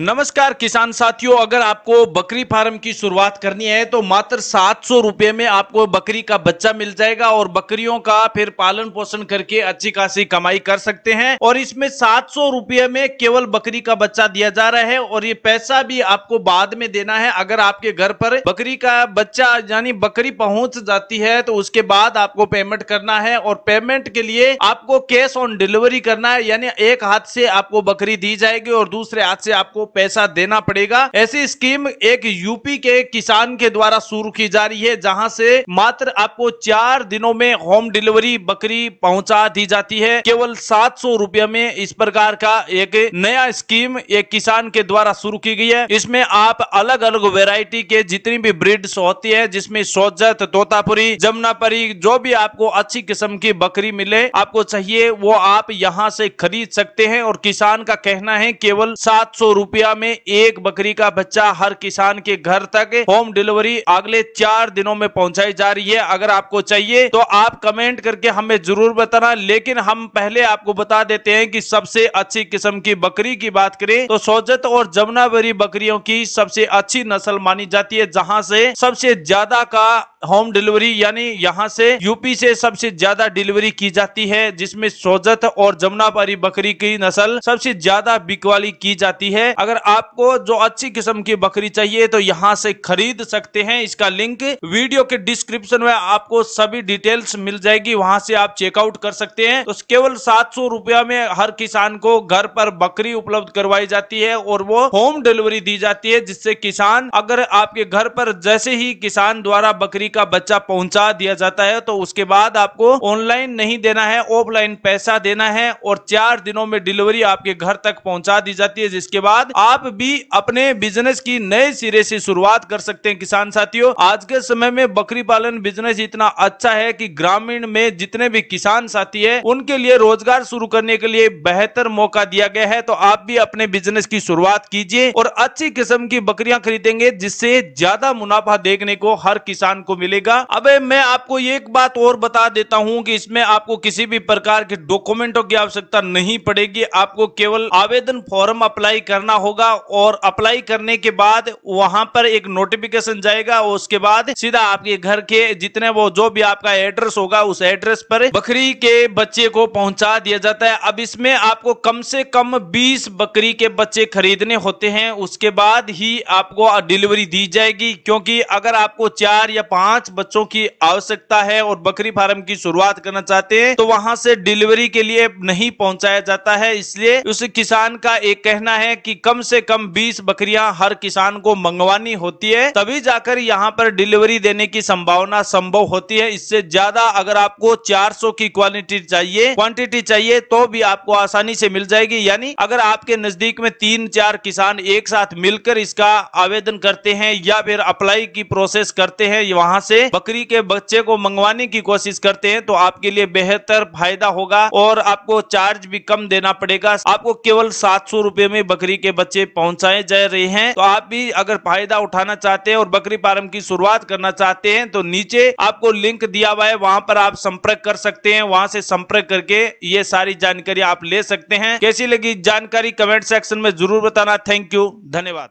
नमस्कार किसान साथियों अगर आपको बकरी फार्म की शुरुआत करनी है तो मात्र सात सौ रुपये में आपको बकरी का बच्चा मिल जाएगा और बकरियों का फिर पालन पोषण करके अच्छी खासी कमाई कर सकते हैं और इसमें सात सौ रुपये में केवल बकरी का बच्चा दिया जा रहा है और ये पैसा भी आपको बाद में देना है अगर आपके घर पर बकरी का बच्चा यानी बकरी पहुंच जाती है तो उसके बाद आपको पेमेंट करना है और पेमेंट के लिए आपको कैश ऑन डिलीवरी करना है यानी एक हाथ से आपको बकरी दी जाएगी और दूसरे हाथ से आपको पैसा देना पड़ेगा ऐसी स्कीम एक यूपी के किसान के द्वारा शुरू की जा रही है जहां से मात्र आपको चार दिनों में होम डिलीवरी बकरी पहुंचा दी जाती है केवल सात सौ में इस प्रकार का एक नया स्कीम एक किसान के द्वारा शुरू की गई है इसमें आप अलग अलग वेराइटी के जितनी भी ब्रिड होती है जिसमे सोजत तोतापुरी जमुनापुरी जो भी आपको अच्छी किस्म की बकरी मिले आपको चाहिए वो आप यहाँ से खरीद सकते हैं और किसान का कहना है केवल सात सौ रुपया में एक बकरी का बच्चा हर किसान के घर तक होम डिलीवरी अगले चार दिनों में पहुंचाई जा रही है अगर आपको चाहिए तो आप कमेंट करके हमें जरूर बताना लेकिन हम पहले आपको बता देते हैं कि सबसे अच्छी किस्म की बकरी की बात करें तो सोजत और जमुनावरी बकरियों की सबसे अच्छी नस्ल मानी जाती है जहाँ से सबसे ज्यादा का होम डिलीवरी यानी यहाँ से यूपी से सबसे ज्यादा डिलीवरी की जाती है जिसमें सोजत और जमुनापारी बकरी की नस्ल सबसे ज्यादा बिकवाली की जाती है अगर आपको जो अच्छी किस्म की बकरी चाहिए तो यहाँ से खरीद सकते हैं इसका लिंक वीडियो के डिस्क्रिप्शन में आपको सभी डिटेल्स मिल जाएगी वहां से आप चेकआउट कर सकते हैं तो केवल सात सौ रुपया में हर किसान को घर पर बकरी उपलब्ध करवाई जाती है और वो होम डिलीवरी दी जाती है जिससे किसान अगर आपके घर पर जैसे ही किसान द्वारा बकरी का बच्चा पहुंचा दिया जाता है तो उसके बाद आपको ऑनलाइन नहीं देना है ऑफलाइन पैसा देना है और चार दिनों में डिलीवरी आपके घर तक पहुंचा दी जाती है जिसके बाद बाद आप भी अपने बिजनेस की नए सिरे से शुरुआत कर सकते हैं किसान साथियों आज के समय में बकरी पालन बिजनेस इतना अच्छा है कि ग्रामीण में जितने भी किसान साथी है उनके लिए रोजगार शुरू करने के लिए बेहतर मौका दिया गया है तो आप भी अपने बिजनेस की शुरुआत कीजिए और अच्छी किस्म की बकरियां खरीदेंगे जिससे ज्यादा मुनाफा देखने को हर किसान को मिलेगा अब मैं आपको एक बात और बता देता हूँ की इसमें आपको किसी भी प्रकार के डॉक्यूमेंटो की आवश्यकता नहीं पड़ेगी आपको केवल आवेदन फॉर्म अप्लाई करना करना होगा और अप्लाई करने के बाद वहां पर एक नोटिफिकेशन जाएगा और उसके बाद सीधा आपके घर के जितने वो जो भी आपका एड्रेस होगा उस एड्रेस पर बकरी के बच्चे को पहुंचा दिया जाता है अब इसमें आपको कम से कम 20 बकरी के बच्चे खरीदने होते हैं उसके बाद ही आपको डिलीवरी दी जाएगी क्योंकि अगर आपको चार या पांच बच्चों की आवश्यकता है और बकरी फार्म की शुरुआत करना चाहते हैं तो वहां से डिलीवरी के लिए नहीं पहुंचाया जाता है इसलिए उस किसान का एक कहना है कि कम से कम 20 बकरियां हर किसान को मंगवानी होती है तभी जाकर यहां पर डिलीवरी देने की संभावना संभव होती है इससे ज्यादा अगर आपको 400 की क्वालिटी चाहिए क्वांटिटी चाहिए तो भी आपको आसानी से मिल जाएगी यानी अगर आपके नजदीक में तीन चार किसान एक साथ मिलकर इसका आवेदन करते हैं या फिर अप्लाई की प्रोसेस करते हैं वहां से बकरी के बच्चे को मंगवाने की कोशिश करते हैं तो आपके लिए बेहतर फायदा होगा और आपको चार्ज भी कम देना पड़ेगा आपको केवल सात सौ में बकरी के बच्चे पहुंचाए जा रहे हैं तो आप भी अगर फायदा उठाना चाहते हैं और बकरी फार्म की शुरुआत करना चाहते हैं तो नीचे आपको लिंक दिया हुआ है वहां पर आप संपर्क कर सकते हैं वहां से संपर्क करके ये सारी जानकारी आप ले सकते हैं कैसी लगी जानकारी कमेंट सेक्शन में जरूर बताना थैंक यू धन्यवाद